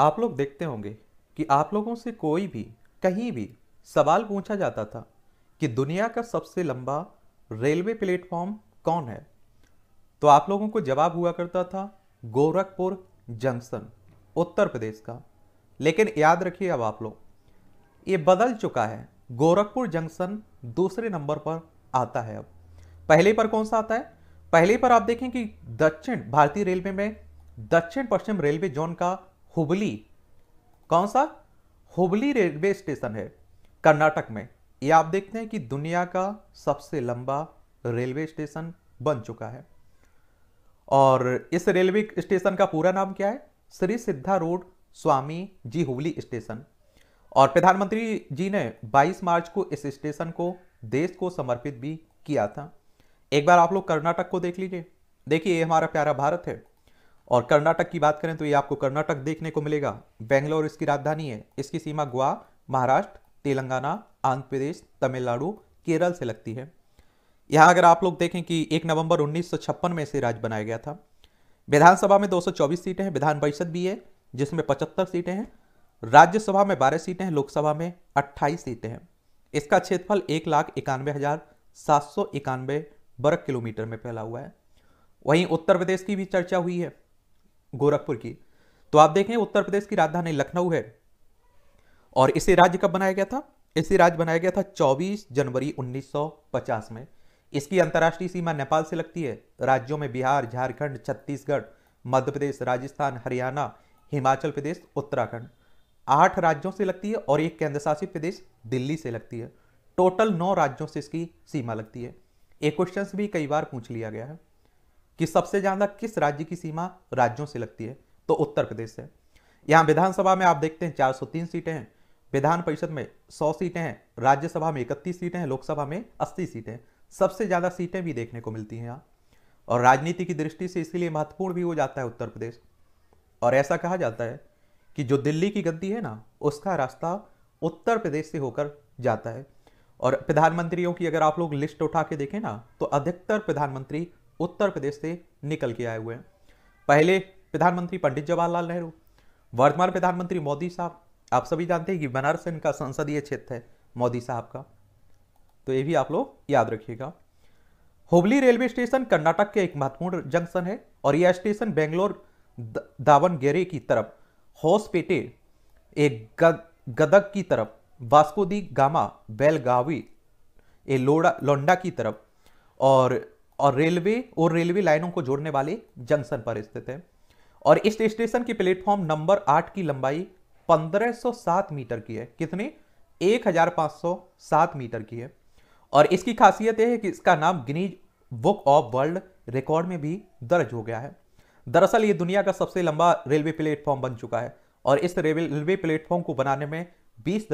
आप लोग देखते होंगे कि आप लोगों से कोई भी कहीं भी सवाल पूछा जाता था कि दुनिया का सबसे लंबा रेलवे प्लेटफॉर्म कौन है तो आप लोगों को जवाब हुआ करता था गोरखपुर जंक्शन उत्तर प्रदेश का लेकिन याद रखिए अब आप लोग ये बदल चुका है गोरखपुर जंक्शन दूसरे नंबर पर आता है अब पहले पर कौन सा आता है पहले पर आप देखें कि दक्षिण भारतीय रेलवे में दक्षिण पश्चिम रेलवे जोन का हुबली कौन सा हुबली रेलवे स्टेशन है कर्नाटक में ये आप देखते हैं कि दुनिया का सबसे लंबा रेलवे स्टेशन बन चुका है और इस रेलवे स्टेशन का पूरा नाम क्या है श्री सिद्धा रोड स्वामी जी हुबली स्टेशन और प्रधानमंत्री जी ने 22 मार्च को इस स्टेशन को देश को समर्पित भी किया था एक बार आप लोग कर्नाटक को देख लीजिए देखिए ये हमारा प्यारा भारत है और कर्नाटक की बात करें तो ये आपको कर्नाटक देखने को मिलेगा बेंगलोर इसकी राजधानी है इसकी सीमा गोवा महाराष्ट्र तेलंगाना आंध्र प्रदेश तमिलनाडु केरल से लगती है यहाँ अगर आप लोग देखें कि 1 नवंबर 1956 में इसे राज्य बनाया गया था विधानसभा में 224 सीटें हैं विधान परिषद भी है जिसमें 75 सीटें हैं राज्यसभा में 12 सीटें हैं लोकसभा में 28 सीटें हैं इसका क्षेत्रफल एक लाख इक्यानवे हज़ार सात सौ इक्यानवे वर्ग किलोमीटर में फैला हुआ है वहीं उत्तर प्रदेश की भी चर्चा हुई है गोरखपुर की तो आप देखें उत्तर प्रदेश की राजधानी लखनऊ है और इसे राज्य कब बनाया गया था इसे राज्य बनाया गया था 24 जनवरी 1950 में इसकी अंतर्राष्ट्रीय सीमा नेपाल से लगती है राज्यों में बिहार झारखंड छत्तीसगढ़ मध्य प्रदेश राजस्थान हरियाणा हिमाचल प्रदेश उत्तराखंड आठ राज्यों से लगती है और एक केंद्रशासित प्रदेश दिल्ली से लगती है टोटल नौ राज्यों से इसकी सीमा लगती है ये क्वेश्चन भी कई बार पूछ लिया गया है कि सबसे ज्यादा किस राज्य की सीमा राज्यों से लगती है तो उत्तर प्रदेश से यहां विधानसभा में आप देखते हैं 403 सीटें हैं विधान परिषद में 100 सीटें हैं राज्यसभा में इकतीस सीटें हैं लोकसभा में 80 सीटें सबसे ज़्यादा सीटें भी देखने को मिलती हैं यहाँ और राजनीति की दृष्टि से इसीलिए महत्वपूर्ण भी हो जाता है उत्तर प्रदेश और ऐसा कहा जाता है कि जो दिल्ली की गद्दी है ना उसका रास्ता उत्तर प्रदेश से होकर जाता है और प्रधानमंत्रियों की अगर आप लोग लिस्ट उठा के देखें ना तो अधिकतर प्रधानमंत्री उत्तर प्रदेश से निकल के आए हुए हैं पहले प्रधानमंत्री पंडित जवाहरलाल नेहरू वर्तमान प्रधानमंत्री मोदी साहब आप सभी जानते हैं कि बनारस इनका संसदीय क्षेत्र है मोदी साहब का तो ये भी आप लोग याद रखिएगा हुबली रेलवे स्टेशन कर्नाटक के एक महत्वपूर्ण जंक्शन है और यह स्टेशन बेंगलोर दावनगेरे की तरफ होसपेटे एक गदक की तरफ वास्को दी गामा बेलगावी ए लोडा लोंडा की तरफ और और रेलवे और रेलवे लाइनों को जोड़ने वाले जंक्शन पर स्थित है और इस स्टेशन की प्लेटफॉर्म नंबर आठ की लंबाई 1507 मीटर की है कितनी 1507 मीटर की है और इसकी खासियत यह है कि इसका नाम Guinness Book of World Record में भी दर्ज हो गया है दरअसल ये दुनिया का सबसे लंबा रेलवे प्लेटफॉर्म बन चुका है और इस रेलवे प्लेटफॉर्म को बनाने में बीस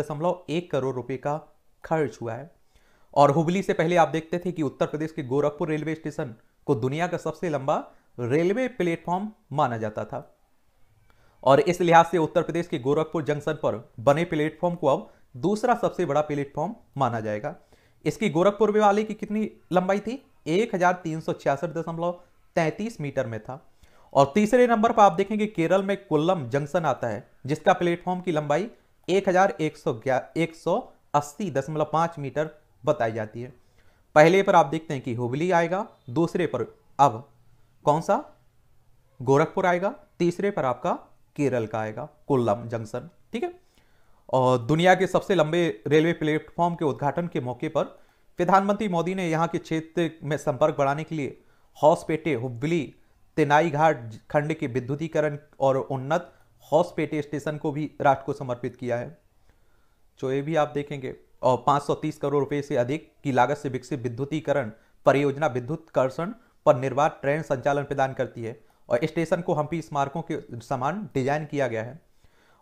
करोड़ रुपए का खर्च हुआ है और हुबली से पहले आप देखते थे कि उत्तर प्रदेश के गोरखपुर रेलवे स्टेशन को दुनिया का सबसे लंबा रेलवे प्लेटफॉर्म माना जाता था और इस लिहाज से उत्तर प्रदेश के गोरखपुर जंक्शन पर बने प्लेटफॉर्म को अब दूसरा सबसे बड़ा प्लेटफॉर्म माना जाएगा इसकी गोरखपुर वाले की कितनी लंबाई थी एक मीटर में था और तीसरे नंबर पर आप देखेंगे केरल में कोल्लम जंक्शन आता है जिसका प्लेटफॉर्म की लंबाई एक हजार मीटर बताई जाती है पहले पर आप देखते हैं कि हुबली आएगा दूसरे पर अब कौन सा गोरखपुर आएगा तीसरे पर आपका केरल का आएगा कोल्लम जंक्शन ठीक है और दुनिया के सबसे लंबे रेलवे प्लेटफॉर्म के उद्घाटन के मौके पर प्रधानमंत्री मोदी ने यहाँ के क्षेत्र में संपर्क बढ़ाने के लिए हॉसपेटे हुबली तेनाई घाट खंड के विद्युतीकरण और उन्नत हॉसपेटे स्टेशन को भी राष्ट्र को समर्पित किया है जो ये भी आप देखेंगे और 530 करोड़ रुपए से अधिक की लागत से विकसित विद्युतीकरण परियोजना विद्युत कर्षण पर निर्वाध ट्रेन संचालन प्रदान करती है और स्टेशन को हम्पी स्मारकों के समान डिजाइन किया गया है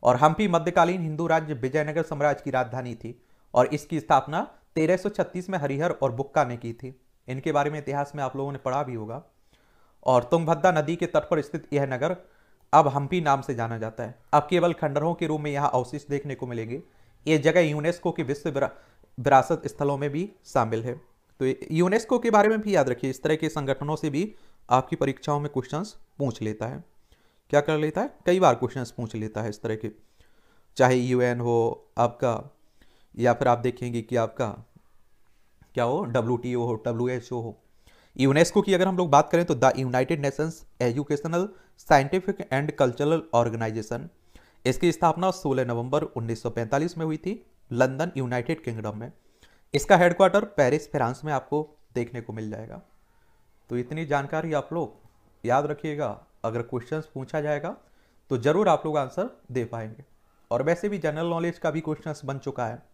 और हम्पी मध्यकालीन हिंदू राज्य विजयनगर साम्राज्य की राजधानी थी और इसकी स्थापना 1336 में हरिहर और बुक्का ने की थी इनके बारे में इतिहास में आप लोगों ने पढ़ा भी होगा और तुंगभद्रा नदी के तट पर स्थित यह नगर अब हम्पी नाम से जाना जाता है अब केवल खंडरों के रूप में यहाँ अवशिष देखने को मिलेंगे ये जगह यूनेस्को की विश्व विरासत स्थलों में भी शामिल है तो यूनेस्को के बारे में भी याद रखिए इस तरह के संगठनों से भी आपकी परीक्षाओं में क्वेश्चंस पूछ लेता है क्या कर लेता है कई बार क्वेश्चंस पूछ लेता है इस तरह के चाहे यूएन हो आपका या फिर आप देखेंगे कि आपका क्या हो डब्ल्यू हो डब्ल्यू हो यूनेस्को की अगर हम लोग बात करें तो the United Nations Educational Scientific and Cultural Organization इसकी स्थापना 16 नवंबर 1945 में हुई थी लंदन यूनाइटेड किंगडम में इसका हेडक्वार्टर पेरिस फ्रांस में आपको देखने को मिल जाएगा तो इतनी जानकारी आप लोग याद रखिएगा अगर क्वेश्चन पूछा जाएगा तो ज़रूर आप लोग आंसर दे पाएंगे और वैसे भी जनरल नॉलेज का भी क्वेश्चन बन चुका है